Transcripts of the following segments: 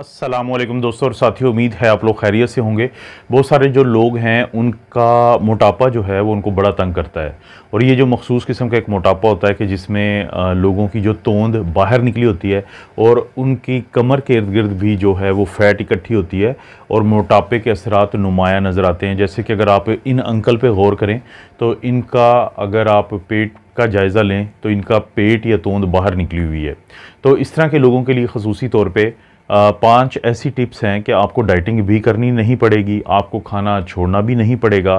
असलम दोस्तों और साथियों उम्मीद है आप लोग खैरियत से होंगे बहुत सारे जो लोग हैं उनका मोटापा जो है वो उनको बड़ा तंग करता है और ये जो मखसूस किस्म का एक मोटापा होता है कि जिसमें लोगों की जो तोंद बाहर निकली होती है और उनकी कमर के इर्द गिर्द भी जो है वो फ़ैट इकट्ठी होती है और मोटापे के असरात नुमाया नज़र आते हैं जैसे कि अगर आप इन अंकल पर गौर करें तो इनका अगर आप पेट का जायज़ा लें तो इनका पेट या तोंद बाहर निकली हुई है तो इस तरह के लोगों के लिए खसूसी तौर पर पांच ऐसी टिप्स हैं कि आपको डाइटिंग भी करनी नहीं पड़ेगी आपको खाना छोड़ना भी नहीं पड़ेगा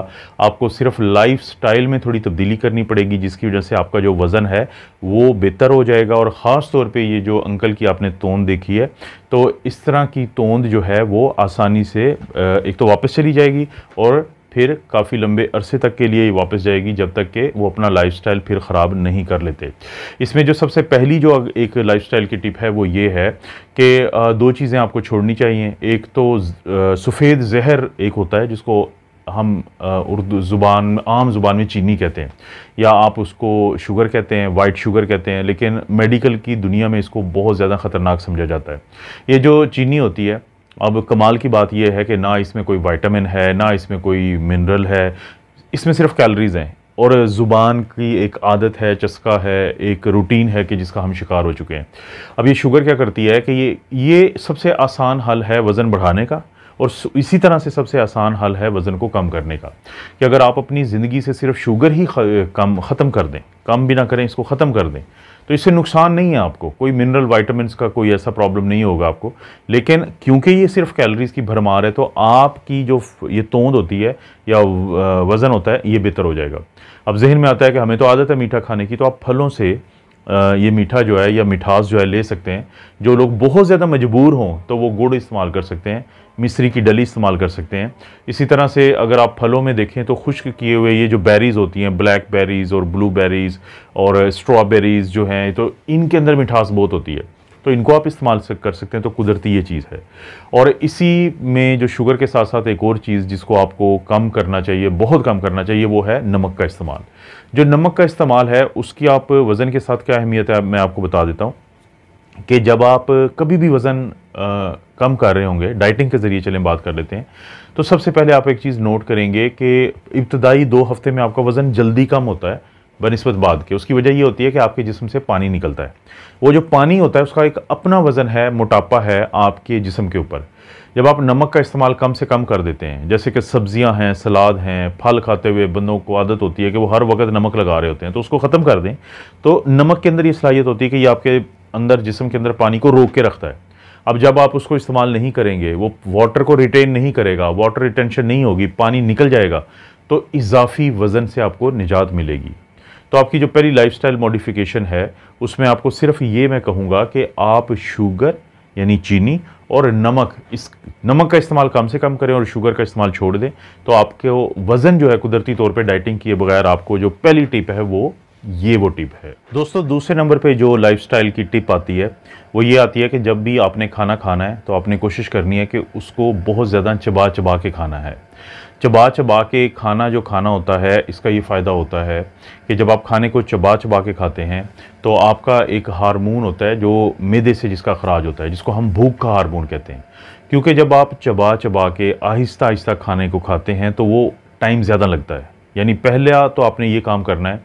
आपको सिर्फ लाइफ स्टाइल में थोड़ी तब्दीली करनी पड़ेगी जिसकी वजह से आपका जो वज़न है वो बेहतर हो जाएगा और ख़ास तौर पे ये जो अंकल की आपने तोंद देखी है तो इस तरह की तोंद जो है वो आसानी से एक तो वापस चली जाएगी और फिर काफ़ी लंबे अरसे तक के लिए ही वापस जाएगी जब तक कि वो अपना लाइफस्टाइल फिर ख़राब नहीं कर लेते इसमें जो सबसे पहली जो एक लाइफस्टाइल की टिप है वो ये है कि दो चीज़ें आपको छोड़नी चाहिए एक तो सफ़ेद जहर एक होता है जिसको हम उर्दू ज़ुबान आम ज़ुबान में चीनी कहते हैं या आप उसको शुगर कहते हैं वाइट शुगर कहते हैं लेकिन मेडिकल की दुनिया में इसको बहुत ज़्यादा ख़तरनाक समझा जाता है ये जो चीनी होती है अब कमाल की बात यह है कि ना इसमें कोई वाइटामिन है ना इसमें कोई मिनरल है इसमें सिर्फ कैलरीज हैं और ज़ुबान की एक आदत है चस्का है एक रूटीन है कि जिसका हम शिकार हो चुके हैं अब ये शुगर क्या करती है कि ये ये सबसे आसान हल है वज़न बढ़ाने का और इसी तरह से सबसे आसान हल है वज़न को कम करने का कि अगर आप अपनी ज़िंदगी से सिर्फ शुगर ही कम ख़त्म कर दें कम भी ना करें इसको ख़त्म कर दें तो इससे नुकसान नहीं है आपको कोई मिनरल वाइटामिन का कोई ऐसा प्रॉब्लम नहीं होगा आपको लेकिन क्योंकि ये सिर्फ कैलोरीज़ की भरमार है तो आपकी जो ये तोंद होती है या वज़न होता है ये बेहतर हो जाएगा अब जहन में आता है कि हमें तो आदत है मीठा खाने की तो आप फलों से ये मीठा जो है या मिठास जो है ले सकते हैं जो लोग बहुत ज़्यादा मजबूर हों तो वो गुड़ इस्तेमाल कर सकते हैं मिश्री की डली इस्तेमाल कर सकते हैं इसी तरह से अगर आप फलों में देखें तो खुश्क किए हुए ये जो बेरीज़ होती हैं ब्लैक बेरीज़ और ब्लू बेरीज़ और स्ट्रॉबेरीज़ जो हैं तो इनके अंदर मिठास बहुत होती है तो इनको आप इस्तेमाल कर सकते हैं तो कुदरती ये चीज़ है और इसी में जो शुगर के साथ साथ एक और चीज़ जिसको आपको कम करना चाहिए बहुत कम करना चाहिए वो है नमक का इस्तेमाल जो नमक का इस्तेमाल है उसकी आप वज़न के साथ क्या अहमियत है मैं आपको बता देता हूँ कि जब आप कभी भी वज़न कम कर रहे होंगे डाइटिंग के ज़रिए चलें बात कर लेते हैं तो सबसे पहले आप एक चीज़ नोट करेंगे कि इब्तदाई दो हफ्ते में आपका वज़न जल्दी कम होता है बनस्बत बाद के उसकी वजह ये होती है कि आपके जिसम से पानी निकलता है वो जो पानी होता है उसका एक अपना वज़न है मोटापा है आपके जिसम के ऊपर जब आप नमक का इस्तेमाल कम से कम कर देते हैं जैसे कि सब्जियां हैं सलाद हैं फल खाते हुए बंदों को आदत होती है कि वो हर वक्त नमक लगा रहे होते हैं तो उसको ख़त्म कर दें तो नमक के अंदर ये सलाहियत होती है कि ये आपके अंदर जिसम के अंदर पानी को रोक के रखता है अब जब आप उसको इस्तेमाल नहीं करेंगे वो वाटर को रिटेन नहीं करेगा वाटर रिटेंशन नहीं होगी पानी निकल जाएगा तो इजाफी वज़न से आपको निजात मिलेगी तो आपकी जो पहली लाइफस्टाइल मॉडिफिकेशन है उसमें आपको सिर्फ ये मैं कहूँगा कि आप शुगर यानी चीनी और नमक इस नमक का इस्तेमाल कम से कम करें और शुगर का इस्तेमाल छोड़ दें तो आपके वज़न जो है कुदरती तौर पे डाइटिंग किए बगैर आपको जो पहली टिप है वो ये वो टिप है दोस्तों दूसरे नंबर पे जो लाइफस्टाइल की टिप आती है वो ये आती है कि जब भी आपने खाना खाना है तो आपने कोशिश करनी है कि उसको बहुत ज़्यादा चबा चबा के खाना है चबा चबा के खाना जो खाना होता है इसका ये फ़ायदा होता है कि जब आप खाने को चबा चबा के खाते हैं तो आपका एक हार्मोन होता है जो मेदे से जिसका अखराज होता है जिसको हम भूख का हार्मोन कहते हैं क्योंकि जब आप चबा चबा के आहिस्ता आहिस्ता खाने को खाते हैं तो वो टाइम ज़्यादा लगता है यानी पहला तो आपने ये काम करना है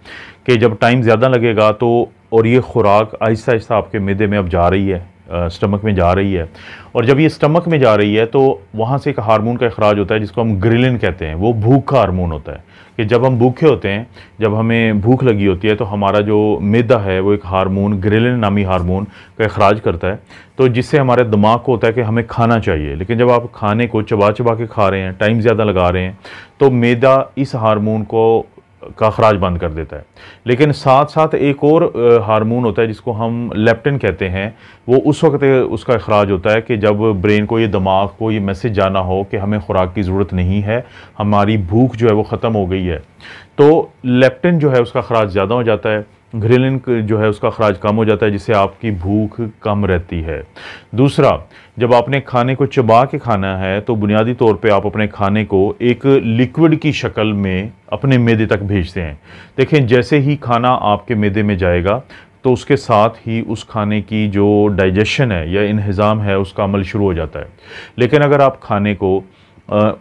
कि जब टाइम ज़्यादा लगेगा तो और ये खुराक आहिस्ता आहिस्ता आपके मेदे में अब जा रही है स्टमक में जा रही है और जब ये स्टमक में जा रही है तो वहाँ से एक हार्मोन का अखराज होता है जिसको हम ग्रिलिन कहते हैं वो भूख का हार्मोन होता है कि जब हम भूखे होते हैं जब हमें भूख लगी होती है तो हमारा जो मैदा है वो एक हार्मोन ग्रिलिन नामी हार्मोन का अखराज करता है तो जिससे हमारे दिमाग को होता है कि हमें खाना चाहिए लेकिन जब आप खाने को चबा चबा के खा रहे हैं टाइम ज़्यादा लगा रहे हैं तो मैदा इस हारमोन को का अखराज बंद कर देता है लेकिन साथ साथ एक और हार्मोन होता है जिसको हम लेप्टिन कहते हैं वो उस वक्त उसका अखराज होता है कि जब ब्रेन को ये दिमाग को ये मैसेज जाना हो कि हमें खुराक की ज़रूरत नहीं है हमारी भूख जो है वो ख़त्म हो गई है तो लेप्टिन जो है उसका अखराज ज़्यादा हो जाता है घरेलिन जो है उसका खराज कम हो जाता है जिससे आपकी भूख कम रहती है दूसरा जब आपने खाने को चबा के खाना है तो बुनियादी तौर पे आप अपने खाने को एक लिक्विड की शक्ल में अपने मैदे तक भेजते हैं देखें जैसे ही खाना आपके मैदे में जाएगा तो उसके साथ ही उस खाने की जो डाइजेशन है या इन्हज़ाम है उसका अमल शुरू हो जाता है लेकिन अगर आप खाने को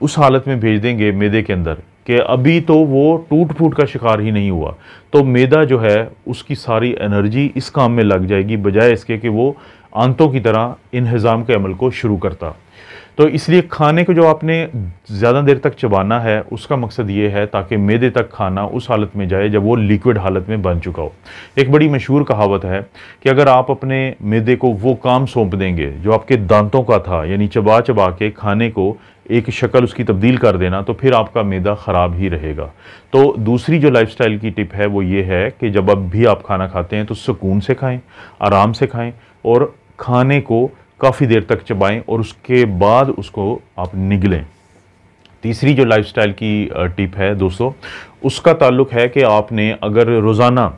उस हालत में भेज देंगे मैदे के अंदर कि अभी तो वो टूट फूट का शिकार ही नहीं हुआ तो मैदा जो है उसकी सारी एनर्जी इस काम में लग जाएगी बजाय इसके कि वो आंतों की तरह इन्हज़ाम के अमल को शुरू करता तो इसलिए खाने को जो आपने ज़्यादा देर तक चबाना है उसका मकसद ये है ताकि मैदे तक खाना उस हालत में जाए जब वो लिक्विड हालत में बन चुका हो एक बड़ी मशहूर कहावत है कि अगर आप अपने मैदे को वो काम सौंप देंगे जो आपके दांतों का था यानी चबा चबा के खाने को एक शक्ल उसकी तब्दील कर देना तो फिर आपका मैदा ख़राब ही रहेगा तो दूसरी जो लाइफस्टाइल की टिप है वो ये है कि जब अब भी आप खाना खाते हैं तो सुकून से खाएं आराम से खाएं और खाने को काफ़ी देर तक चबाएं और उसके बाद उसको आप निगलें तीसरी जो लाइफस्टाइल की टिप है दोस्तों उसका ताल्लुक है कि आपने अगर रोज़ाना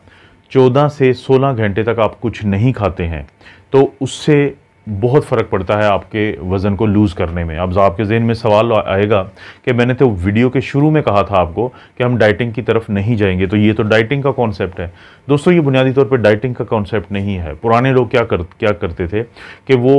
चौदह से सोलह घंटे तक आप कुछ नहीं खाते हैं तो उससे बहुत फ़र्क पड़ता है आपके वज़न को लूज़ करने में अब आपके जहन में सवाल आएगा कि मैंने तो वीडियो के शुरू में कहा था आपको कि हम डाइटिंग की तरफ नहीं जाएंगे तो ये तो डाइटिंग का कॉन्सेप्ट है दोस्तों ये बुनियादी तौर पर डाइटिंग का कॉन्सेप्ट नहीं है पुराने लोग क्या कर क्या करते थे कि वो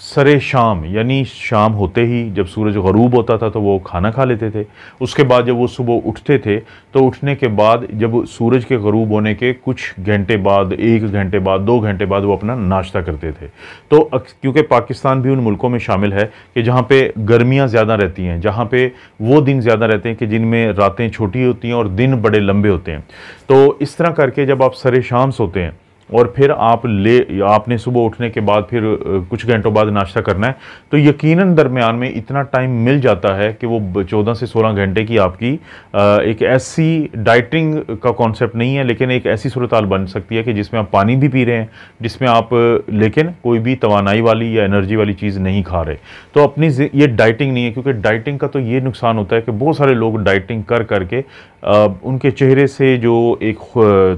सरे शाम यानी शाम होते ही जब सूरज गरूब होता था तो वो खाना खा लेते थे उसके बाद जब वो सुबह उठते थे तो उठने के बाद जब सूरज के गरूब होने के कुछ घंटे बाद एक घंटे बाद दो घंटे बाद वो अपना नाश्ता करते थे तो क्योंकि पाकिस्तान भी उन मुल्कों में शामिल है कि जहाँ पर गर्मियाँ ज़्यादा रहती हैं जहाँ पर वो दिन ज़्यादा रहते हैं कि जिनमें रातें छोटी होती हैं और दिन बड़े लंबे होते हैं तो इस तरह करके जब आप सरे शाम सोते हैं और फिर आप ले आपने सुबह उठने के बाद फिर कुछ घंटों बाद नाश्ता करना है तो यकीनन दरमियान में इतना टाइम मिल जाता है कि वो 14 से 16 घंटे की आपकी एक ऐसी डाइटिंग का कॉन्सेप्ट नहीं है लेकिन एक ऐसी सूरत बन सकती है कि जिसमें आप पानी भी पी रहे हैं जिसमें आप लेकिन कोई भी तोानाई वाली या एनर्जी वाली चीज़ नहीं खा रहे तो अपनी ये डाइटिंग नहीं है क्योंकि डाइटिंग का तो ये नुकसान होता है कि बहुत सारे लोग डाइटिंग कर करके उनके चेहरे से जो एक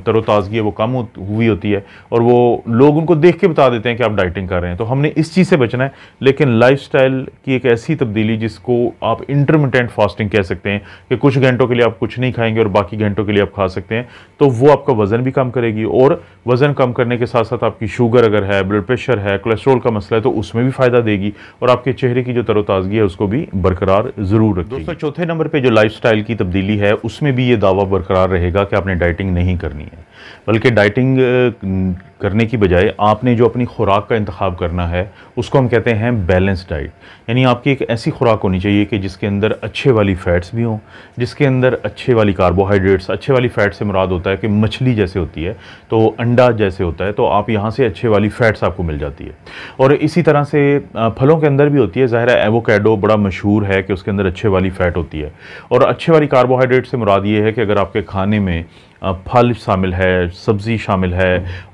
तरोताज़गी है वो कम हुई होती है है और वो लोग उनको देख के बता देते हैं कि आप डाइटिंग कर रहे हैं तो हमने इस चीज़ से बचना है लेकिन लाइफ की एक ऐसी तब्दीली जिसको आप इंटरमीडियंट फास्टिंग कह सकते हैं कि कुछ घंटों के लिए आप कुछ नहीं खाएंगे और बाकी घंटों के लिए आप खा सकते हैं तो वो आपका वज़न भी कम करेगी और वज़न कम करने के साथ साथ आपकी शुगर अगर है ब्लड प्रेशर है कोलेस्ट्रोल का मसला है तो उसमें भी फ़ायदा देगी और आपके चेहरे की जो तरोताज़गी है उसको भी बरकरार ज़रूर रखेगी दोस्तों चौथे नंबर पर जो लाइफ की तब्दीली है उसमें भी ये दावा बरकरार रहेगा कि आपने डाइटिंग नहीं करनी है बल्कि डाइटिंग करने की बजाय आपने जो अपनी खुराक का इंतखा करना है उसको हम कहते हैं बैलेंस डाइट यानी आपकी एक ऐसी खुराक होनी चाहिए कि जिसके अंदर अच्छे वाली फ़ैट्स भी हों जिसके अंदर अच्छे वाली कार्बोहाइड्रेट्स अच्छे वाली फ़ैट से मुराद होता है कि मछली जैसे होती है तो अंडा जैसे होता है तो आप यहाँ से अच्छे वाली फ़ैट्स आपको मिल जाती है और इसी तरह से फलों के अंदर भी होती है ज़ाहिर एवोकेडो बड़ा मशहूर है कि उसके अंदर अच्छे वाली फ़ैट होती है और अच्छे वाली कार्बोहाइड्रेट से मुराद ये है कि अगर आपके खाने में फल शामिल है सब्ज़ी शामिल है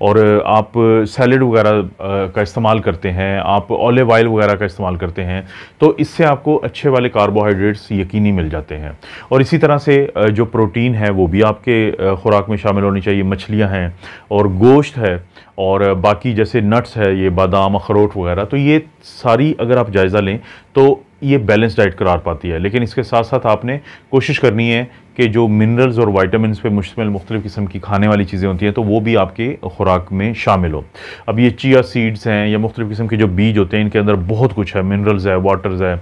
और आप सैलड वगैरह का इस्तेमाल करते हैं आप ऑलिव ऑयल वगैरह का इस्तेमाल करते हैं तो इससे आपको अच्छे वाले कार्बोहाइड्रेट्स यकीनी मिल जाते हैं और इसी तरह से जो प्रोटीन है वो भी आपके ख़ुराक में शामिल होनी चाहिए मछलियाँ हैं और गोश्त है और बाकी जैसे नट्स है ये बादाम अखरोट वगैरह तो ये सारी अगर आप जायज़ा लें तो ये बैलेंस डाइट करार पाती है लेकिन इसके साथ साथ आपने कोशिश करनी है कि जो मिनरल्स और वाइटामिन पे मुश्तमिल मुख्तलिफ़ किस्म की खाने वाली चीज़ें होती हैं तो वो भी आपके खुराक में शामिल हो अब ये चिया सीड्स हैं या मुख्तलिफ़ किस्म के जो बीज होते हैं इनके अंदर बहुत कुछ है मिनरल्स है वाटर्स है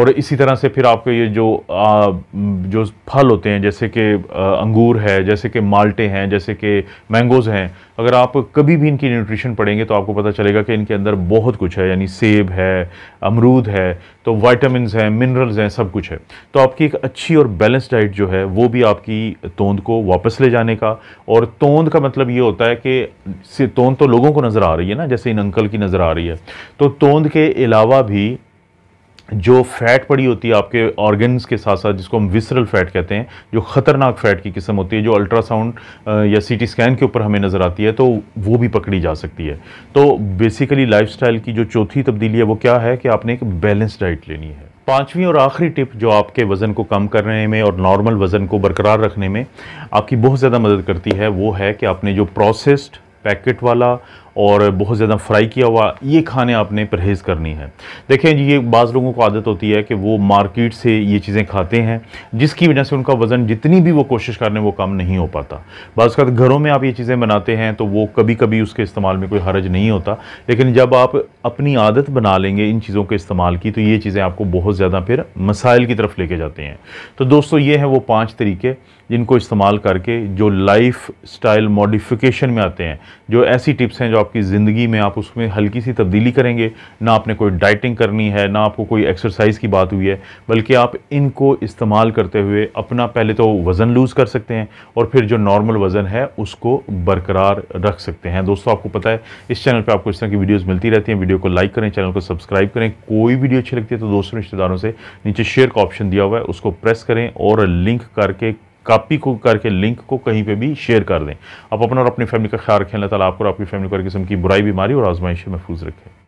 और इसी तरह से फिर आपके ये जो आ, जो फल होते हैं जैसे कि अंगूर है जैसे कि माल्टे हैं जैसे कि मैंगोज़ हैं अगर आप कभी भी इनकी न्यूट्रिशन पढ़ेंगे तो आपको पता चलेगा कि इनके अंदर बहुत कुछ है यानी सेब है अमरूद है तो वाइटामस हैं मिनरल्स हैं सब कुछ है तो आपकी एक अच्छी और बैलेंस डाइट जो है वो भी आपकी तोंद को वापस ले जाने का और तोंद का मतलब ये होता है कि तोंद तो लोगों को नज़र आ रही है ना जैसे इन अंकल की नज़र आ रही है तो तोंद के अलावा भी जो फैट पड़ी होती है आपके ऑर्गन्स के साथ साथ जिसको हम विसरल फैट कहते हैं जो ख़तरनाक फैट की किस्म होती है जो अल्ट्रासाउंड या सीटी स्कैन के ऊपर हमें नज़र आती है तो वो भी पकड़ी जा सकती है तो बेसिकली लाइफस्टाइल की जो चौथी तब्दीली है वो क्या है कि आपने एक बैलेंस डाइट लेनी है पांचवी और आखिरी टिप जो आपके वज़न को कम करने में और नॉर्मल वज़न को बरकरार रखने में आपकी बहुत ज़्यादा मदद करती है वो है कि आपने जो प्रोसेस्ड पैकेट वाला और बहुत ज़्यादा फ्राई किया हुआ ये खाने आपने परहेज़ करनी है देखें ये बाज़ लोगों को आदत होती है कि वो मार्केट से ये चीज़ें खाते हैं जिसकी वजह से उनका वज़न जितनी भी वो कोशिश कर रहे हैं वो कम नहीं हो पाता बाज़ का घरों में आप ये चीज़ें बनाते हैं तो वो कभी कभी उसके इस्तेमाल में कोई हरज नहीं होता लेकिन जब आप अपनी आदत बना लेंगे इन चीज़ों के इस्तेमाल की तो ये चीज़ें आपको बहुत ज़्यादा फिर मसाइल की तरफ लेके जाते हैं तो दोस्तों ये हैं वो पाँच तरीके जिनको इस्तेमाल करके जो लाइफ स्टाइल मॉडिफिकेशन में आते हैं जो ऐसी टिप्स हैं जो आपकी ज़िंदगी में आप उसमें हल्की सी तब्दीली करेंगे ना आपने कोई डाइटिंग करनी है ना आपको कोई एक्सरसाइज की बात हुई है बल्कि आप इनको इस्तेमाल करते हुए अपना पहले तो वज़न लूज़ कर सकते हैं और फिर जो नॉर्मल वज़न है उसको बरकरार रख सकते हैं दोस्तों आपको पता है इस चैनल पर आपको इस तरह की वीडियोज़ मिलती रहती हैं वीडियो को लाइक करें चैनल को सब्सक्राइब करें कोई वीडियो अच्छी लगती है तो दोस्तों रिश्तेदारों से नीचे शेयर का ऑप्शन दिया हुआ है उसको प्रेस करें और लिंक करके कॉपी को करके लिंक को कहीं पे भी शेयर कर दें आप अपना और अपनी फैमिली का ख्याल रखें अल्लाह ताला आपको और आपकी फैमिली को हर किस्म की बुराई बीमारी और आजमाइश महफूज रखें